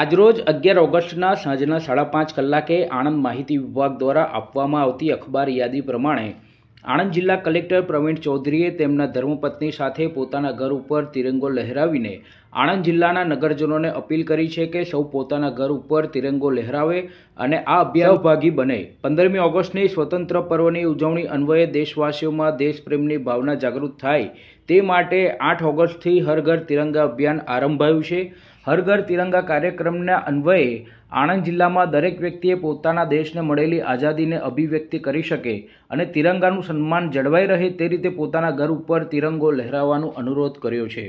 આજરોજ અગિયાર ઓગસ્ટના સાંજના સાડા પાંચ કલાકે આણંદ માહિતી વિભાગ દ્વારા આપવામાં આવતી અખબાર યાદી પ્રમાણે આણંદ જિલ્લા કલેક્ટર પ્રવીણ ચૌધરીએ તેમના ધર્મપત્ની સાથે પોતાના ઘર ઉપર તિરંગો લહેરાવીને આણંદ જિલ્લાના નગરજનોને અપીલ કરી છે કે સૌ પોતાના ઘર ઉપર તિરંગો લહેરાવે અને આ અભિયાન ભાગી બને પંદરમી ઓગસ્ટની સ્વતંત્ર પર્વની ઉજવણી અન્વયે દેશવાસીઓમાં દેશપ્રેમની ભાવના જાગૃત થાય તે માટે આઠ ઓગસ્ટથી હર ઘર તિરંગા અભિયાન આરંભાયું છે હર ઘર તિરંગા કાર્યક્રમના અન્વયે આણંદ જિલ્લામાં દરેક વ્યક્તિએ પોતાના દેશને મળેલી આઝાદીને અભિવ્યક્તિ કરી શકે અને તિરંગાનું સન્માન જળવાઈ રહે તે રીતે પોતાના ઘર ઉપર તિરંગો લહેરાવાનો અનુરોધ કર્યો છે